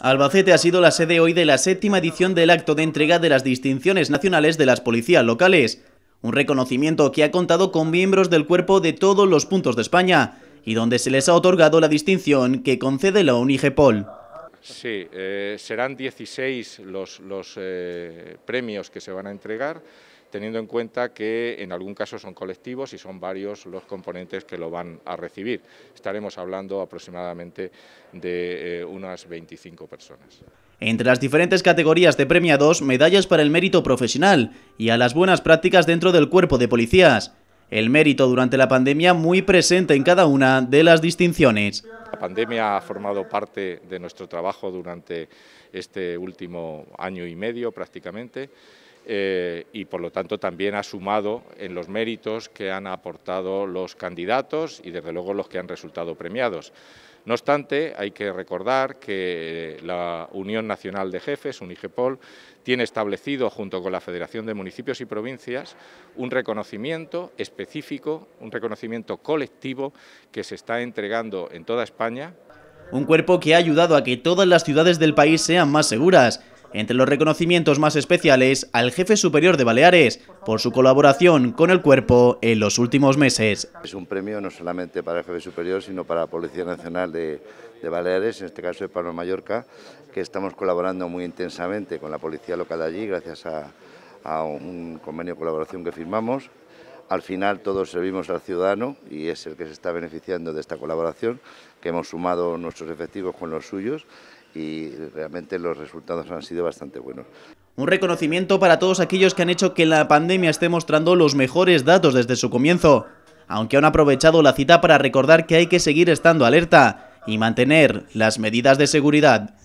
Albacete ha sido la sede hoy de la séptima edición del acto de entrega de las distinciones nacionales de las policías locales, un reconocimiento que ha contado con miembros del cuerpo de todos los puntos de España y donde se les ha otorgado la distinción que concede la UNIGEPOL. Sí, eh, serán 16 los, eh, premios que se van a entregar, teniendo en cuenta que en algún caso son colectivos y son varios los componentes que lo van a recibir. Estaremos hablando aproximadamente de eh, unas 25 personas. Entre las diferentes categorías de premiados, medallas para el mérito profesional y a las buenas prácticas dentro del cuerpo de policías. El mérito durante la pandemia muy presente en cada una de las distinciones. La pandemia ha formado parte de nuestro trabajo durante este último año y medio prácticamente eh, y por lo tanto también ha sumado en los méritos que han aportado los candidatos y desde luego los que han resultado premiados. No obstante, hay que recordar que la Unión Nacional de Jefes, UNIGEPOL, tiene establecido junto con la Federación de Municipios y Provincias un reconocimiento específico, un reconocimiento colectivo que se está entregando en toda España. Un cuerpo que ha ayudado a que todas las ciudades del país sean más seguras entre los reconocimientos más especiales al jefe superior de Baleares por su colaboración con el cuerpo en los últimos meses. Es un premio no solamente para el jefe superior, sino para la Policía Nacional de, Baleares, en este caso de Palma Mallorca, que estamos colaborando muy intensamente con la policía local allí, gracias a, a un convenio de colaboración que firmamos. Al final todos servimos al ciudadano y es el que se está beneficiando de esta colaboración, que hemos sumado nuestros efectivos con los suyos y realmente los resultados han sido bastante buenos. Un reconocimiento para todos aquellos que han hecho que la pandemia esté mostrando los mejores datos desde su comienzo, aunque han aprovechado la cita para recordar que hay que seguir estando alerta y mantener las medidas de seguridad.